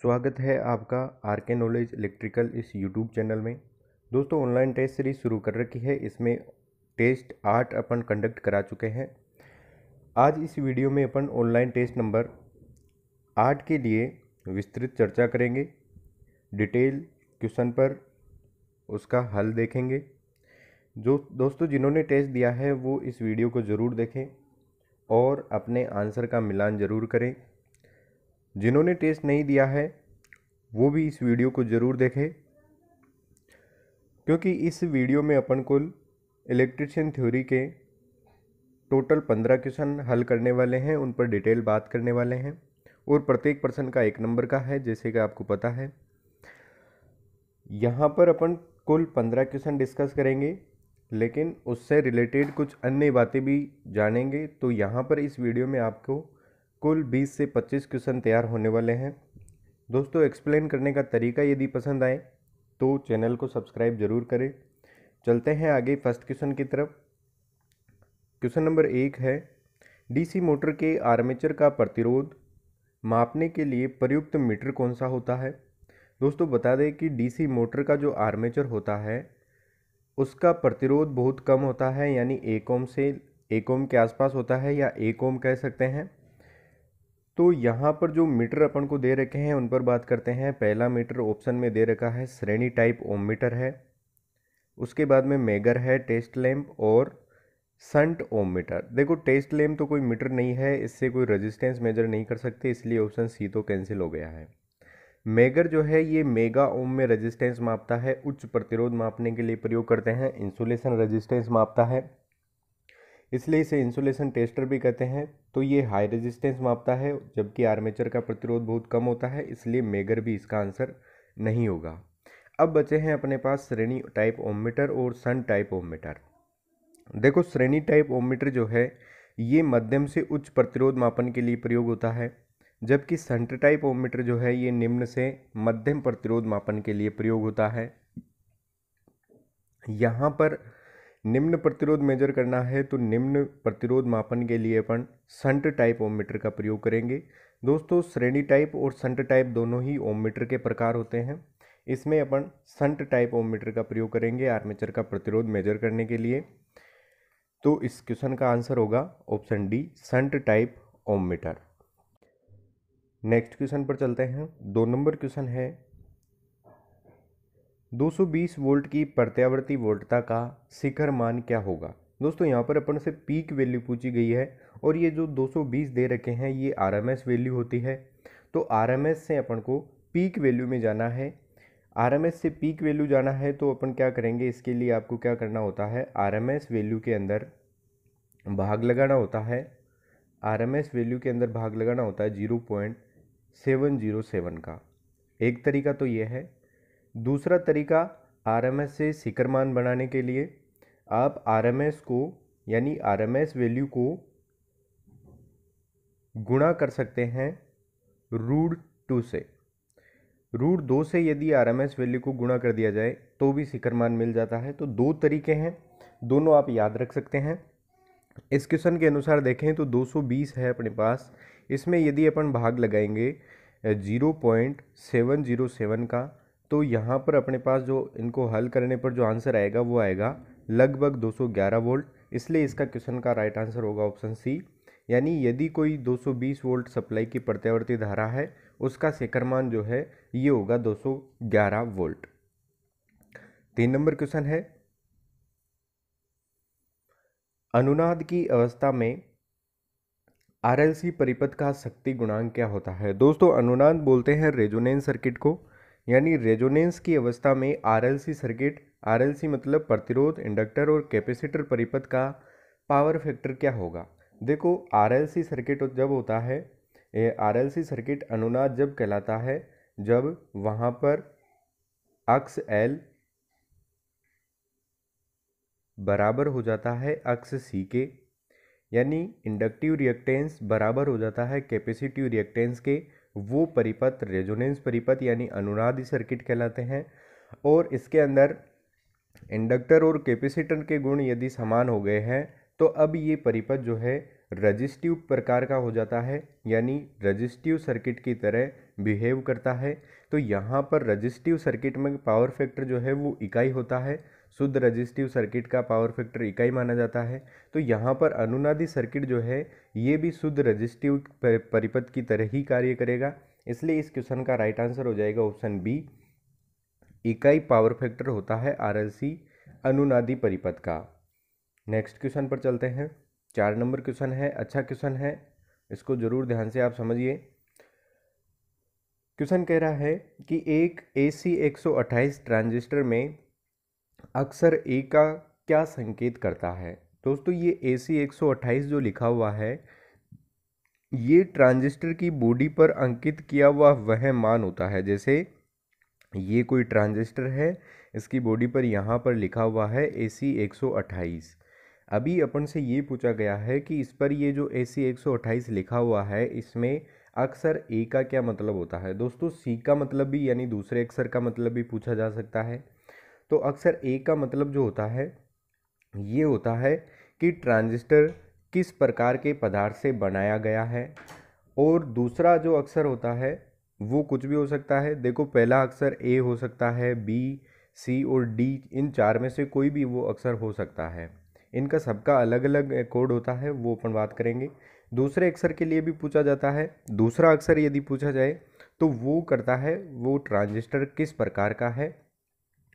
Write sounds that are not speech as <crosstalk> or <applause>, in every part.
स्वागत है आपका आर के नॉलेज इलेक्ट्रिकल इस यूट्यूब चैनल में दोस्तों ऑनलाइन टेस्ट सीरीज शुरू कर रखी है इसमें टेस्ट आठ अपन कंडक्ट करा चुके हैं आज इस वीडियो में अपन ऑनलाइन टेस्ट नंबर आठ के लिए विस्तृत चर्चा करेंगे डिटेल क्वेश्चन पर उसका हल देखेंगे जो दोस्तों जिन्होंने टेस्ट दिया है वो इस वीडियो को ज़रूर देखें और अपने आंसर का मिलान ज़रूर करें जिन्होंने टेस्ट नहीं दिया है वो भी इस वीडियो को ज़रूर देखें क्योंकि इस वीडियो में अपन को इलेक्ट्रिशियन थ्योरी के टोटल पंद्रह क्वेश्चन हल करने वाले हैं उन पर डिटेल बात करने वाले हैं और प्रत्येक पर्सन का एक नंबर का है जैसे कि आपको पता है यहाँ पर अपन कुल पंद्रह क्वेश्चन डिस्कस करेंगे लेकिन उससे रिलेटेड कुछ अन्य बातें भी जानेंगे तो यहाँ पर इस वीडियो में आपको कुल 20 से 25 क्वेश्चन तैयार होने वाले हैं दोस्तों एक्सप्लेन करने का तरीका यदि पसंद आए तो चैनल को सब्सक्राइब ज़रूर करें चलते हैं आगे फर्स्ट क्वेश्चन की तरफ क्वेश्चन नंबर एक है डीसी मोटर के आर्मेचर का प्रतिरोध मापने के लिए प्रयुक्त मीटर कौन सा होता है दोस्तों बता दें कि डीसी मोटर का जो आर्मेचर होता है उसका प्रतिरोध बहुत कम होता है यानी एक ओम से एक ओम के आसपास होता है या एक ओम कह सकते हैं तो यहाँ पर जो मीटर अपन को दे रखे हैं उन पर बात करते हैं पहला मीटर ऑप्शन में दे रखा है श्रेणी टाइप ओम मीटर है उसके बाद में मेगर है टेस्ट लैम्प और संट ओम मीटर देखो टेस्ट लैम्प तो कोई मीटर नहीं है इससे कोई रेजिस्टेंस मेजर नहीं कर सकते इसलिए ऑप्शन सी तो कैंसिल हो गया है मेगर जो है ये मेगा ओम में रेजिस्टेंस मापता है उच्च प्रतिरोध मापने के लिए प्रयोग करते हैं इंसुलेशन रेजिस्टेंस मापता है इसलिए इसे इंसुलेशन टेस्टर भी कहते हैं तो ये हाई रेजिस्टेंस मापता है जबकि आर्मेचर का प्रतिरोध बहुत कम होता है इसलिए मेगर भी इसका आंसर नहीं होगा अब बचे हैं अपने पास श्रेणी टाइप ओममीटर और सन टाइप मीटर देखो श्रेणी टाइप मीटर जो है ये मध्यम से उच्च प्रतिरोध मापन के लिए प्रयोग होता है जबकि सेंटर टाइप ओममीटर जो है ये निम्न से मध्यम प्रतिरोध मापन के लिए प्रयोग होता है यहाँ पर निम्न प्रतिरोध मेजर करना है तो निम्न प्रतिरोध मापन के लिए अपन संट टाइप ओम मीटर का प्रयोग करेंगे दोस्तों श्रेणी टाइप और संट टाइप दोनों ही ओम मीटर के प्रकार होते हैं इसमें अपन संट टाइप ओम मीटर का प्रयोग करेंगे आर्मेचर का प्रतिरोध मेजर करने के लिए तो इस क्वेश्चन का आंसर होगा option D shunt type ohm meter next question पर चलते हैं दो नंबर क्वेश्चन है 220 वोल्ट की प्रत्यावर्ती वोल्टता का शिखर मान क्या होगा दोस्तों यहाँ पर अपन से पीक वैल्यू पूछी गई है और ये जो 220 दे रखे हैं ये आर वैल्यू होती है तो आर से अपन को पीक वैल्यू में जाना है आर से पीक वैल्यू जाना है तो अपन क्या करेंगे इसके लिए आपको क्या करना होता है आर वैल्यू के अंदर भाग लगाना होता है आर वैल्यू के अंदर भाग लगाना होता है zero point seven zero seven का एक तरीका तो ये है दूसरा तरीका आर से शिखर मान बनाने के लिए आप आर को यानी आर वैल्यू को गुणा कर सकते हैं रूट टू से रूट दो से यदि आर वैल्यू को गुणा कर दिया जाए तो भी शिखर मान मिल जाता है तो दो तरीके हैं दोनों आप याद रख सकते हैं इस क्वेश्चन के अनुसार देखें तो 220 है अपने पास इसमें यदि अपन भाग लगाएंगे 0.707 का तो यहाँ पर अपने पास जो इनको हल करने पर जो आंसर आएगा वो आएगा लगभग 211 वोल्ट इसलिए इसका क्वेश्चन का राइट आंसर होगा ऑप्शन सी यानी यदि कोई 220 वोल्ट सप्लाई की प्रत्यावर्ती धारा है उसका शिखर मान जो है ये होगा 211 वोल्ट तीन नंबर क्वेश्चन है अनुनाद की अवस्था में आरएलसी परिपथ का शक्ति गुणांक क्या होता है दोस्तों अनुनाद बोलते हैं रेजोनेंस सर्किट को यानी रेजोनेंस की अवस्था में आरएलसी सर्किट आरएलसी मतलब प्रतिरोध इंडक्टर और कैपेसिटर परिपथ का पावर फैक्टर क्या होगा देखो आरएलसी सर्किट जब होता है आरएलसी सर्किट अनुनाद जब कहलाता है जब वहाँ पर अक्स एल बराबर हो जाता है अक्स सी के यानी इंडक्टिव रिएक्टेंस बराबर हो जाता है कैपेसिटिव रिएक्टेंस के वो परिपथ रेजोनेंस परिपथ यानी अनुनादि सर्किट कहलाते हैं और इसके अंदर इंडक्टर और कैपेसिटर के गुण यदि समान हो गए हैं तो अब ये परिपथ जो है रजिस्टिव प्रकार का हो जाता है यानी रजिस्टिव सर्किट की तरह बिहेव करता है तो यहाँ पर रजिस्टिव सर्किट में पावर फैक्टर जो है वो इकाई होता है शुद्ध रजिस्टिव सर्किट का पावर फैक्टर इकाई माना जाता है तो यहाँ पर अनुनादी सर्किट जो है ये भी शुद्ध रजिस्टिव परिपथ की तरह ही कार्य करेगा इसलिए इस क्वेश्चन का राइट आंसर हो जाएगा ऑप्शन बी इकाई पावर फैक्टर होता है आर अनुनादी परिपथ का नेक्स्ट क्वेश्चन पर चलते हैं चार नंबर क्वेश्चन है अच्छा क्वेश्चन है इसको ज़रूर ध्यान से आप समझिए क्वेश्चन कह रहा है कि एक ए सी ट्रांजिस्टर में अक्सर ए का क्या संकेत करता है दोस्तों ये ए सी एक सौ अट्ठाईस जो लिखा हुआ है ये ट्रांजिस्टर की बॉडी पर अंकित किया हुआ वह मान होता है जैसे ये कोई ट्रांजिस्टर है इसकी बॉडी पर यहाँ पर लिखा हुआ है ए सी एक सौ अट्ठाईस अभी अपन से ये पूछा गया है कि इस पर ये जो ए सी एक सौ अट्ठाईस लिखा हुआ है इसमें अक्सर ए का क्या मतलब होता है दोस्तों सी का मतलब भी यानी दूसरे अक्सर का मतलब भी पूछा जा सकता है तो अक्सर ए का मतलब जो होता है ये होता है कि ट्रांजिस्टर किस प्रकार के पदार्थ से बनाया गया है और दूसरा जो अक्सर होता है वो कुछ भी हो सकता है देखो पहला अक्सर ए हो सकता है बी सी और डी इन चार में से कोई भी वो अक्सर हो सकता है इनका सबका अलग अलग कोड होता है वो अपन बात करेंगे दूसरे अक्सर के लिए भी पूछा जाता है दूसरा अक्सर यदि पूछा जाए तो वो करता है वो ट्रांजिस्टर किस प्रकार का है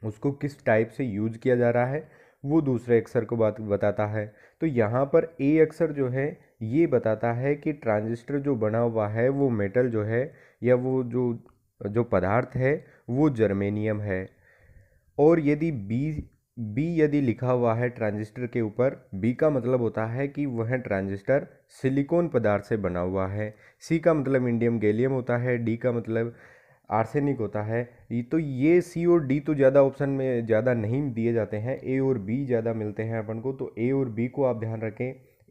उसको किस टाइप से यूज किया जा रहा है वो दूसरे अक्षर को बात बताता है तो यहाँ पर ए अक्षर जो है ये बताता है कि ट्रांजिस्टर जो बना हुआ है वो मेटल जो है या वो जो जो पदार्थ है वो जर्मेनियम है और यदि बी बी यदि लिखा हुआ है ट्रांजिस्टर के ऊपर बी का मतलब होता है कि वह ट्रांजिस्टर सिलिकॉन पदार्थ से बना हुआ है सी का मतलब इंडियम गैलियम होता है डी का मतलब आर्सेनिक होता है तो ये सी और डी तो ज़्यादा ऑप्शन में ज़्यादा नहीं दिए जाते हैं ए और बी ज़्यादा मिलते हैं अपन को तो ए और बी को आप ध्यान रखें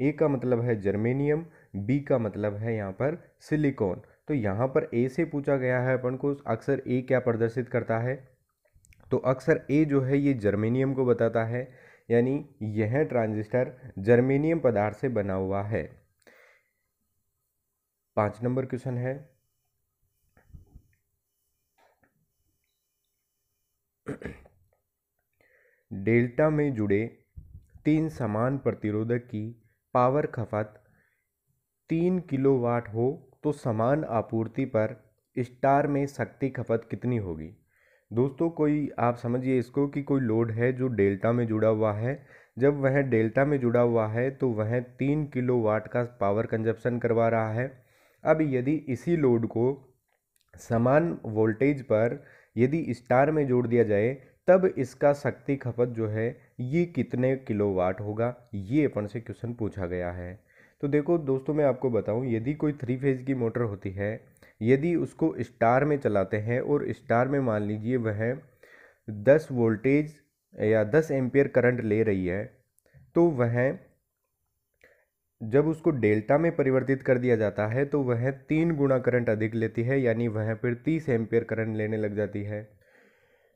ए का मतलब है जर्मेनियम बी का मतलब है यहाँ पर सिलिकॉन तो यहाँ पर ए से पूछा गया है अपन को अक्सर ए क्या प्रदर्शित करता है तो अक्सर ए जो है ये जर्मेनियम को बताता है यानी यह ट्रांजिस्टर जर्मेनियम पदार्थ से बना हुआ है पाँच नंबर क्वेश्चन है <clears throat> डेल्टा में जुड़े तीन समान प्रतिरोधक की पावर खपत तीन किलोवाट हो तो समान आपूर्ति पर स्टार में शक्ति खपत कितनी होगी दोस्तों कोई आप समझिए इसको कि कोई लोड है जो डेल्टा में जुड़ा हुआ है जब वह डेल्टा में जुड़ा हुआ है तो वह तीन किलो वाट का पावर कंजप्शन करवा रहा है अब यदि इसी लोड को समान वोल्टेज पर यदि स्टार में जोड़ दिया जाए तब इसका शक्ति खपत जो है ये कितने किलोवाट होगा ये अपन से क्वेश्चन पूछा गया है तो देखो दोस्तों मैं आपको बताऊं यदि कोई थ्री फेज की मोटर होती है यदि उसको स्टार में चलाते हैं और स्टार में मान लीजिए वह दस वोल्टेज या दस एम्पियर करंट ले रही है तो वह जब उसको डेल्टा में परिवर्तित कर दिया जाता है तो वह तीन गुना करंट अधिक लेती है यानी वह फिर तीस एम्पियर करंट लेने लग जाती है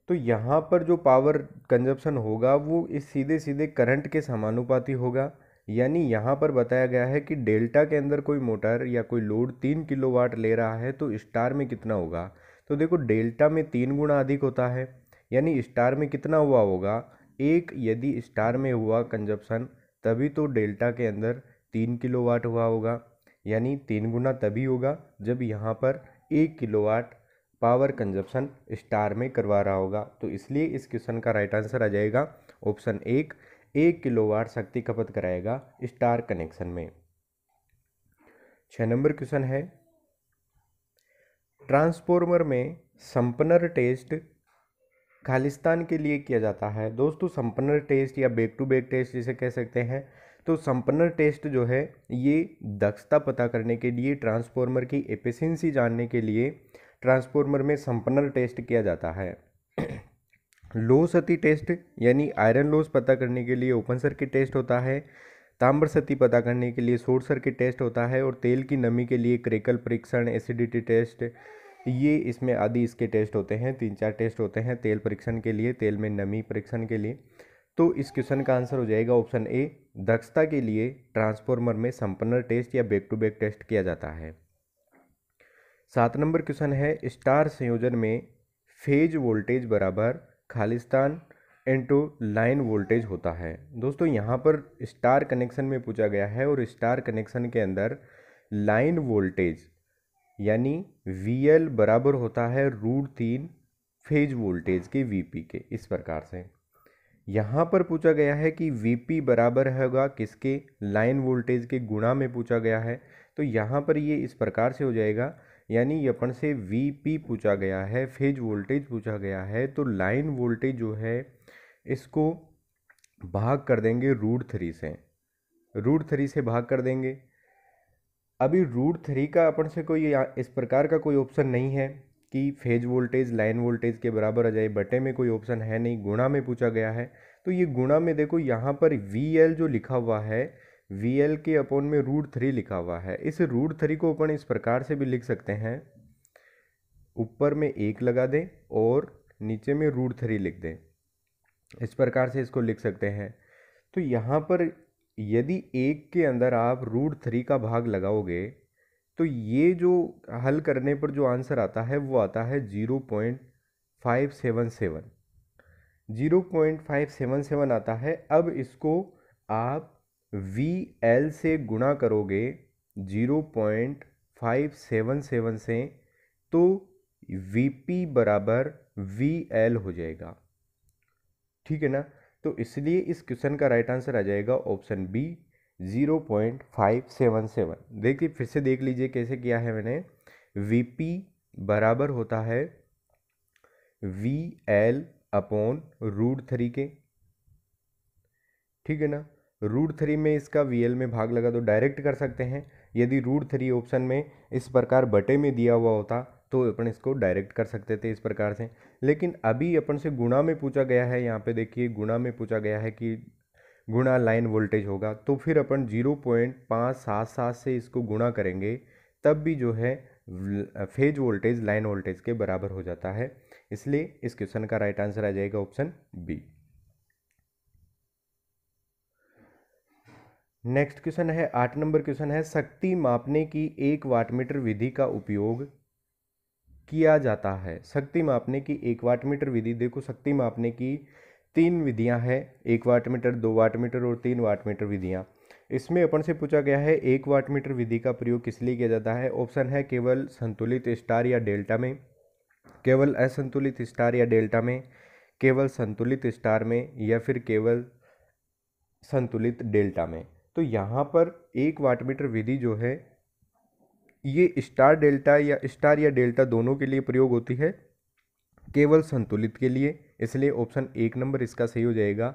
तो यहाँ पर जो पावर कंजप्शन होगा वो इस सीधे सीधे करंट के समानुपाती होगा यानी यहाँ पर बताया गया है कि डेल्टा के अंदर कोई मोटर या कोई लोड तीन किलोवाट ले रहा है तो स्टार में कितना होगा तो देखो डेल्टा में तीन गुना अधिक होता है यानी स्टार में कितना हुआ होगा एक यदि स्टार में हुआ कंजप्शन तभी तो डेल्टा के अंदर तीन किलो वाट हुआ होगा यानी तीन गुना तभी होगा जब यहाँ पर एक kilo watt power consumption star में करवा रहा होगा तो इसलिए इस क्वेश्चन का राइट आंसर आ जाएगा ऑप्शन एक एक किलो वाट शक्ति खपत कराएगा स्टार कनेक्शन में छः नंबर क्वेश्चन है ट्रांसफॉर्मर में संपनर टेस्ट खालिस्तान के लिए किया जाता है दोस्तों संपनर टेस्ट या बेक टू बेक टेस्ट जिसे कह सकते हैं तो संपन्नर टेस्ट जो है ये दक्षता पता करने के लिए ट्रांसफॉर्मर की एफिशिएंसी जानने के लिए ट्रांसफॉर्मर में संपन्नर टेस्ट किया जाता है लो सती टेस्ट यानी आयरन लोस पता करने के लिए ओपन सर्किट टेस्ट होता है ताम्र सती पता करने के लिए शोर सर्किट टेस्ट होता है और तेल की नमी के लिए क्रेकल परीक्षण एसिडिटी टेस्ट ये इसमें आदि इसके टेस्ट होते हैं तीन चार टेस्ट होते हैं तेल परीक्षण के लिए तेल में नमी परीक्षण के लिए तो इस क्वेश्चन का आंसर हो जाएगा ऑप्शन ए दक्षता के लिए ट्रांसफॉर्मर में संपन्नर टेस्ट या बैक टू बैक टेस्ट किया जाता है सात नंबर क्वेश्चन है स्टार संयोजन में फेज वोल्टेज बराबर खालिस्तान इंटू लाइन वोल्टेज होता है दोस्तों यहाँ पर स्टार कनेक्शन में पूछा गया है और स्टार कनेक्शन के अंदर लाइन वोल्टेज यानी वी एल बराबर होता है रूट तीन फेज वोल्टेज के वी पी के इस प्रकार से यहाँ पर पूछा गया है कि Vp बराबर होगा किसके लाइन वोल्टेज के गुणा में पूछा गया है तो यहाँ पर ये इस प्रकार से हो जाएगा यानी अपन से Vp पूछा गया है फेज वोल्टेज पूछा गया है तो लाइन वोल्टेज जो है इसको भाग कर देंगे रूट थ्री से रूट थ्री से भाग कर देंगे अभी रूट थ्री का अपन से कोई इस प्रकार का कोई ऑप्शन नहीं है कि फेज वोल्टेज लाइन वोल्टेज के बराबर आ जाए बटे में कोई ऑप्शन है नहीं गुणा में पूछा गया है तो ये गुणा में देखो यहाँ पर वी एल जो लिखा हुआ है वी एल के अपॉन में रूट थ्री लिखा हुआ है इस रूट थ्री को अपन इस प्रकार से भी लिख सकते हैं ऊपर में एक लगा दें और नीचे में रूट थ्री लिख दें इस प्रकार से इसको लिख सकते हैं तो यहाँ पर यदि एक के अंदर आप रूट थ्री का भाग लगाओगे तो ये जो हल करने पर जो आंसर आता है वो आता है zero point five seven seven zero point five seven seven आता है अब इसको आप वी एल से गुणा करोगे zero point five seven seven से तो वी पी बराबर वी एल हो जाएगा ठीक है ना तो इसलिए इस क्वेश्चन का राइट आंसर आ जाएगा option B zero point five seven seven देखिए फिर से देख लीजिए कैसे किया है मैंने वी बराबर होता है V L upon root three के ठीक है ना रूट थ्री में इसका वी एल में भाग लगा तो डायरेक्ट कर सकते हैं यदि रूट थ्री ऑप्शन में इस प्रकार बटे में दिया हुआ होता तो अपन इसको डायरेक्ट कर सकते थे इस प्रकार से लेकिन अभी अपन से गुणा में पूछा गया है यहाँ पे देखिए गुणा में पूछा गया है कि गुणा लाइन वोल्टेज होगा तो फिर अपन जीरो पॉइंट पाँच सात सात से इसको गुणा करेंगे तब भी जो है फेज वोल्टेज लाइन वोल्टेज के बराबर हो जाता है इसलिए इस क्वेश्चन का राइट आंसर आ जाएगा ऑप्शन बी नेक्स्ट क्वेश्चन है आठ नंबर क्वेश्चन है शक्ति मापने की एक वाटमीटर विधि का उपयोग किया जाता है शक्ति मापने की एक वाटमीटर विधि देखो शक्ति मापने की तीन विधियां हैं एक वाट मीटर दो वाट मीटर और तीन वाट मीटर विधियां इसमें अपन से पूछा गया है एक वाट मीटर विधि का प्रयोग किस लिए किया जाता है ऑप्शन है केवल संतुलित स्टार या डेल्टा में केवल असंतुलित स्टार या डेल्टा में केवल संतुलित स्टार में या फिर केवल संतुलित डेल्टा में तो यहाँ पर एक वाट मीटर विधि जो है ये स्टार डेल्टा या स्टार या डेल्टा दोनों के लिए प्रयोग होती है केवल संतुलित के लिए इसलिए ऑप्शन एक नंबर इसका सही हो जाएगा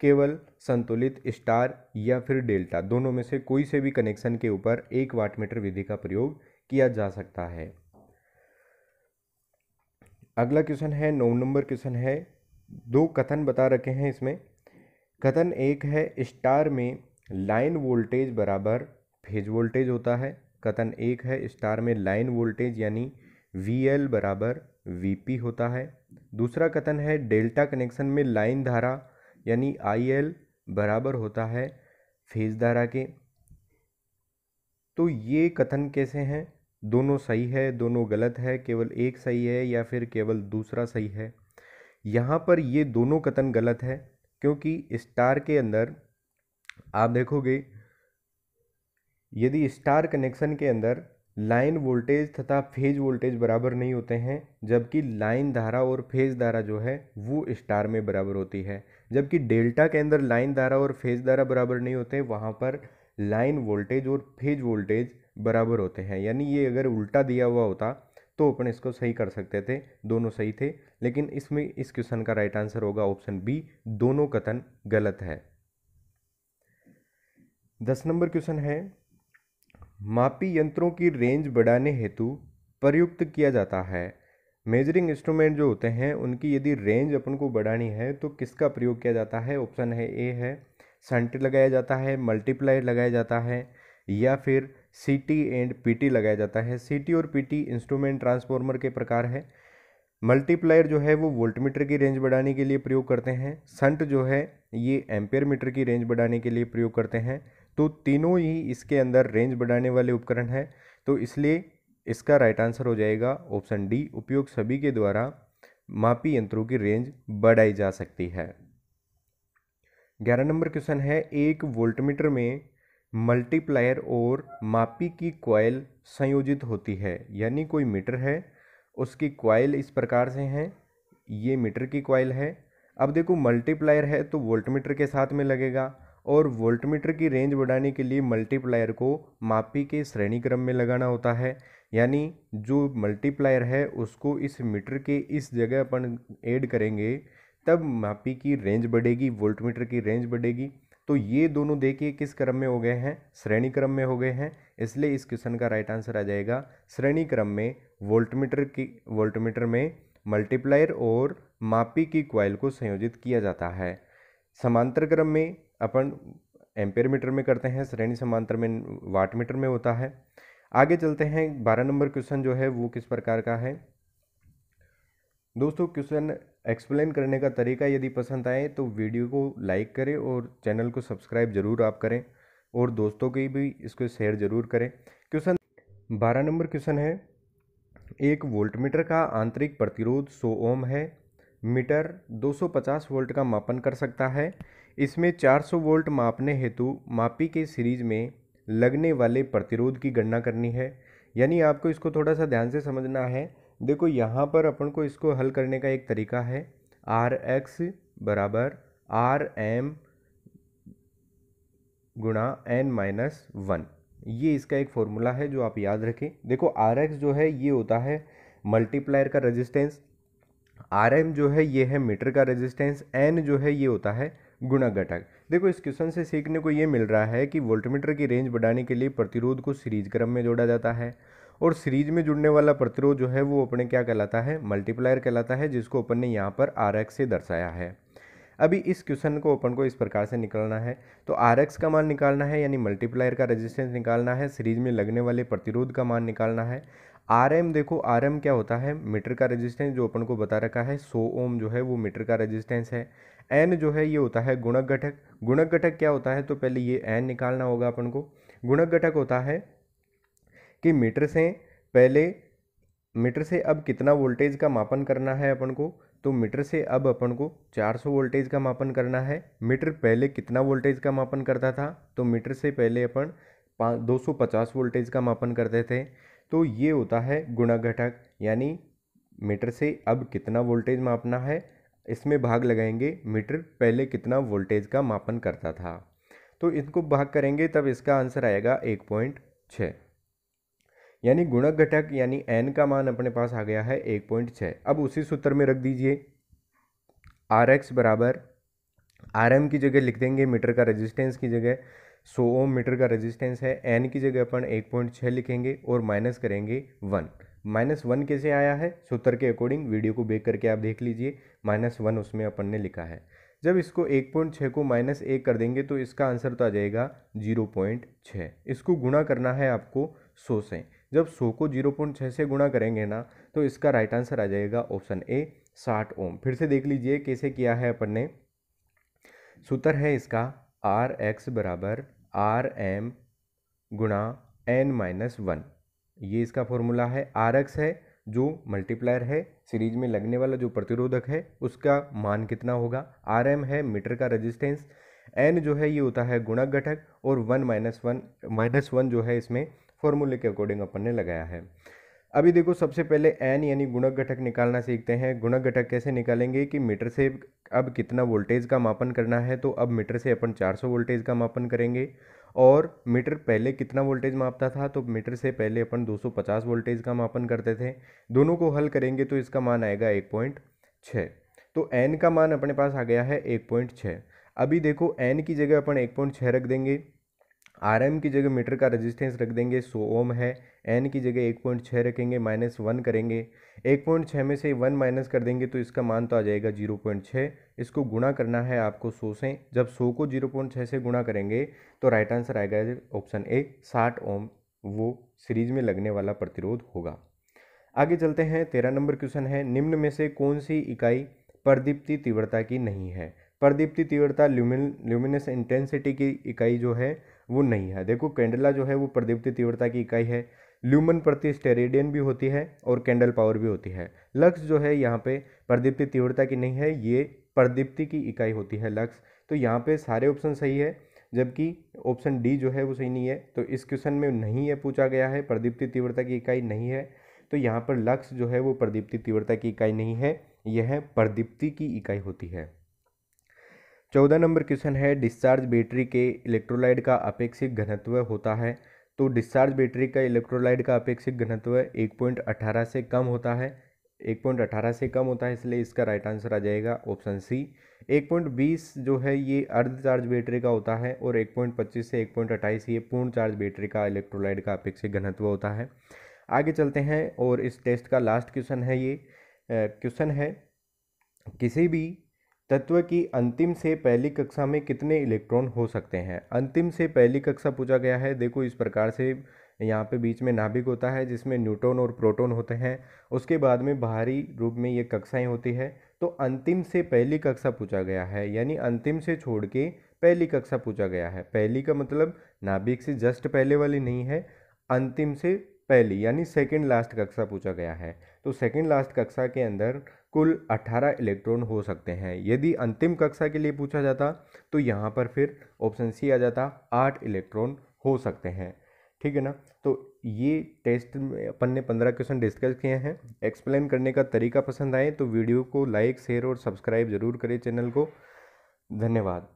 केवल संतुलित स्टार या फिर डेल्टा दोनों में से कोई से भी कनेक्शन के ऊपर एक वाटमीटर विधि का प्रयोग किया जा सकता है अगला क्वेश्चन है नौ नंबर क्वेश्चन है दो कथन बता रखे हैं इसमें कथन एक है स्टार में लाइन वोल्टेज बराबर फेज वोल्टेज होता है कथन एक है स्टार में लाइन वोल्टेज यानी वी एल बराबर वी पी होता है दूसरा कथन है डेल्टा कनेक्शन में लाइन धारा यानी आई एल बराबर होता है फेज धारा के तो ये कथन कैसे हैं दोनों सही है दोनों गलत है केवल एक सही है या फिर केवल दूसरा सही है यहाँ पर ये दोनों कथन गलत है क्योंकि स्टार के अंदर आप देखोगे यदि स्टार कनेक्शन के अंदर लाइन वोल्टेज तथा फेज वोल्टेज बराबर नहीं होते हैं जबकि लाइन धारा और फेज धारा जो है वो स्टार में बराबर होती है जबकि डेल्टा के अंदर लाइन धारा और फेज धारा बराबर नहीं होते वहाँ पर लाइन वोल्टेज और फेज वोल्टेज बराबर होते हैं यानी ये अगर उल्टा दिया हुआ होता तो अपन इसको सही कर सकते थे दोनों सही थे लेकिन इसमें इस क्वेश्चन का राइट आंसर होगा ऑप्शन बी दोनों कथन गलत है दस नंबर क्वेश्चन है मापी यंत्रों की रेंज बढ़ाने हेतु प्रयुक्त किया जाता है मेजरिंग इंस्ट्रूमेंट जो होते हैं उनकी यदि रेंज अपन को बढ़ानी है तो किसका प्रयोग किया जाता है ऑप्शन है ए है संट लगाया जाता है मल्टीप्लायर लगाया जाता है या फिर C T and P T लगाया जाता है सी टी और पी टी इंस्ट्रूमेंट ट्रांसफॉर्मर के प्रकार है मल्टीप्लायर जो है वो वोल्टमीटर की रेंज बढ़ाने के लिए प्रयोग करते हैं संट जो है ये एम्पेयर मीटर की रेंज बढ़ाने के लिए प्रयोग करते हैं तो तीनों ही इसके अंदर रेंज बढ़ाने वाले उपकरण हैं तो इसलिए इसका राइट आंसर हो जाएगा ऑप्शन डी उपयोग सभी के द्वारा मापी यंत्रों की रेंज बढ़ाई जा सकती है ग्यारह नंबर क्वेश्चन है एक वोल्टमीटर में मल्टीप्लायर और मापी की क्वाइल संयोजित होती है यानी कोई मीटर है उसकी क्वाइल इस प्रकार से हैं ये मीटर की क्वाइल है अब देखो मल्टीप्लायर है तो वोल्टमीटर के साथ में लगेगा और वोल्टमीटर की रेंज बढ़ाने के लिए मल्टीप्लायर को मापी के श्रेणी क्रम में लगाना होता है यानी जो मल्टीप्लायर है उसको इस मीटर के इस जगह अपन ऐड करेंगे तब मापी की रेंज बढ़ेगी वोल्टमीटर की रेंज बढ़ेगी तो ये दोनों देखिए किस क्रम में हो गए हैं श्रेणी क्रम में हो गए हैं इसलिए इस क्वेश्चन का राइट आंसर आ जाएगा श्रेणी क्रम में वोल्टमीटर की वोल्टमीटर में मल्टीप्लायर और मापी की क्वाइल को संयोजित किया जाता है समांतर क्रम में अपन एम्पेयर मीटर में करते हैं श्रेणी समांतर में वाट मीटर में होता है आगे चलते हैं बारह नंबर क्वेश्चन जो है वो किस प्रकार का है दोस्तों क्वेश्चन एक्सप्लेन करने का तरीका यदि पसंद आए तो वीडियो को लाइक करें और चैनल को सब्सक्राइब ज़रूर आप करें और दोस्तों की भी इसको शेयर ज़रूर करें क्वेश्चन बारह नंबर क्वेश्चन है एक वोल्टमीटर का आंतरिक प्रतिरोध 100 ओम है मीटर 250 वोल्ट का मापन कर सकता है इसमें 400 वोल्ट मापने हेतु मापी के सीरीज में लगने वाले प्रतिरोध की गणना करनी है यानी आपको इसको थोड़ा सा ध्यान से समझना है देखो यहाँ पर अपन को इसको हल करने का एक तरीका है आर एक्स बराबर आर एम गुणा एन माइनस वन ये इसका एक फॉर्मूला है जो आप याद रखें देखो आर एक्स जो है ये होता है मल्टीप्लायर का रेजिस्टेंस आर एम जो है ये है मीटर का रेजिस्टेंस एन जो है ये होता है गुणा घटक देखो इस क्वेश्चन से सीखने को ये मिल रहा है कि वोल्टमीटर की रेंज बढ़ाने के लिए प्रतिरोध को सीरीज क्रम में जोड़ा जाता है और सीरीज में जुड़ने वाला प्रतिरोध जो है वो अपने क्या कहलाता है मल्टीप्लायर कहलाता है जिसको अपन ने यहाँ पर आर से दर्शाया है अभी इस क्वेश्चन को अपन को इस प्रकार से निकालना है तो आर का मान निकालना है यानी मल्टीप्लायर का रेजिस्टेंस निकालना है सीरीज में लगने वाले प्रतिरोध का मान निकालना है आर एम देखो आर एम क्या होता है मीटर का रेजिस्टेंस जो अपन को बता रखा है सो ओम जो है वो मीटर का रेजिस्टेंस है एन जो है ये होता है गुणक घटक गुणक घटक क्या होता है तो पहले ये एन निकालना होगा अपन को गुणक घटक होता है कि मीटर से पहले मीटर से अब कितना वोल्टेज का मापन करना है अपन को तो मीटर से अब अपन को 400 वोल्टेज का मापन करना है मीटर पहले कितना वोल्टेज का मापन करता था तो मीटर से पहले अपन 250 वोल्टेज का मापन करते थे तो ये होता है गुणा घटक यानी मीटर से अब कितना वोल्टेज मापना है इसमें भाग लगाएंगे मीटर पहले कितना वोल्टेज का मापन करता था तो इनको भाग करेंगे तब इसका आंसर आएगा एक पॉइंट छः यानी गुणक घटक यानी एन का मान अपने पास आ गया है एक पॉइंट छः अब उसी सूत्र में रख दीजिए आर एक्स बराबर आर एम की जगह लिख देंगे मीटर का रेजिस्टेंस की जगह सौ ओम मीटर का रेजिस्टेंस है एन की जगह अपन एक पॉइंट छः लिखेंगे और माइनस करेंगे वन माइनस वन कैसे आया है सूत्र के अकॉर्डिंग वीडियो को बेक करके आप देख लीजिए माइनस वन उसमें अपन ने लिखा है जब इसको एक पॉइंट छः को माइनस एक कर देंगे तो इसका आंसर तो आ जाएगा जीरो पॉइंट छः इसको गुणा करना है आपको सौ से जब सौ को जीरो पॉइंट छः से गुणा करेंगे ना तो इसका राइट आंसर आ जाएगा ऑप्शन ए साठ ओम फिर से देख लीजिए कैसे किया है अपन ने सूत्र है इसका आर एक्स बराबर आर एम गुणा एन माइनस वन ये इसका फॉर्मूला है आर एक्स है जो मल्टीप्लायर है सीरीज में लगने वाला जो प्रतिरोधक है उसका मान कितना होगा आर एम है मीटर का रेजिस्टेंस एन जो है ये होता है गुणक घटक और one minus one minus one जो है इसमें फॉर्मूले के अकॉर्डिंग अपन ने लगाया है अभी देखो सबसे पहले एन यानी गुणक घटक निकालना सीखते हैं गुणक घटक कैसे निकालेंगे कि मीटर से अब कितना वोल्टेज का मापन करना है तो अब मीटर से अपन 400 वोल्टेज का मापन करेंगे और मीटर पहले कितना वोल्टेज मापता था तो मीटर से पहले अपन 250 वोल्टेज का मापन करते थे दोनों को हल करेंगे तो इसका मान आएगा एक पॉइंट छः तो एन का मान अपने पास आ गया है एक पॉइंट छः अभी देखो एन की जगह अपन एक पॉइंट छः रख देंगे आर एम की जगह मीटर का रेजिस्टेंस रख देंगे सो ओम है एन की जगह एक पॉइंट छः रखेंगे माइनस वन करेंगे एक पॉइंट छः में से वन माइनस कर देंगे तो इसका मान तो आ जाएगा जीरो पॉइंट छः इसको गुणा करना है आपको सो से जब सो को जीरो पॉइंट छः से गुणा करेंगे तो राइट आंसर आएगा ऑप्शन ए साठ ओम वो सीरीज में लगने वाला प्रतिरोध होगा आगे चलते हैं तेरह नंबर क्वेश्चन है निम्न में से कौन सी इकाई प्रदीप्ति तीव्रता की नहीं है प्रदीप्ति तीव्रता ल्यूमिन ल्यूमिनस इंटेंसिटी की इकाई जो है वो नहीं है देखो कैंडला जो है वो प्रदीप्ति तीव्रता की इकाई है ल्यूमन प्रति स्टेरेडियन भी होती है और कैंडल पावर भी होती है लक्स जो है यहाँ पे प्रदीप्ति तीव्रता की नहीं है ये प्रदीप्ति की इकाई होती है लक्स तो यहाँ पे सारे ऑप्शन सही है जबकि ऑप्शन डी जो है वो सही नहीं है तो इस क्वेश्चन में नहीं है पूछा गया है प्रदीप्ति तीव्रता की इकाई नहीं है तो यहाँ पर लक्स जो है वो प्रदीप्ति तीव्रता की इकाई नहीं है यह प्रदीप्ति की इकाई होती है चौदह नंबर क्वेश्चन है डिस्चार्ज बैटरी के इलेक्ट्रोलाइट का अपेक्षित घनत्व होता है तो डिस्चार्ज बैटरी का इलेक्ट्रोलाइट का अपेक्षित घनत्व एक पॉइंट अठारह से कम होता है एक पॉइंट अठारह से कम होता है इसलिए इसका राइट आंसर आ जाएगा ऑप्शन सी एक पॉइंट बीस जो है ये अर्ध चार्ज बैटरी का होता है और एक पॉइंट पच्चीस से एक पॉइंट अट्ठाईस ये पूर्ण चार्ज बैटरी का इलेक्ट्रोलाइट का अपेक्षित घनत्व होता है आगे चलते हैं और इस टेस्ट का लास्ट क्वेश्चन है ये क्वेश्चन है किसी भी तत्व की अंतिम से पहली कक्षा में कितने इलेक्ट्रॉन हो सकते हैं अंतिम से पहली कक्षा पूछा गया है देखो इस प्रकार से यहाँ पे बीच में नाभिक होता है जिसमें न्यूट्रॉन और प्रोटॉन होते हैं उसके बाद में बाहरी रूप में ये कक्षाएं होती है तो अंतिम से पहली कक्षा पूछा गया है यानी अंतिम से छोड़ के पहली कक्षा पूछा गया है पहली का मतलब नाभिक से जस्ट पहले वाली नहीं है अंतिम से पहली यानी सेकेंड लास्ट कक्षा पूछा गया है तो सेकेंड लास्ट कक्षा के अंदर कुल 18 इलेक्ट्रॉन हो सकते हैं यदि अंतिम कक्षा के लिए पूछा जाता तो यहाँ पर फिर ऑप्शन सी आ जाता आठ इलेक्ट्रॉन हो सकते हैं ठीक है ना तो ये टेस्ट में अपन ने पंद्रह क्वेश्चन डिस्कस किए हैं एक्सप्लेन करने का तरीका पसंद आए तो वीडियो को लाइक शेयर और सब्सक्राइब जरूर करें चैनल को धन्यवाद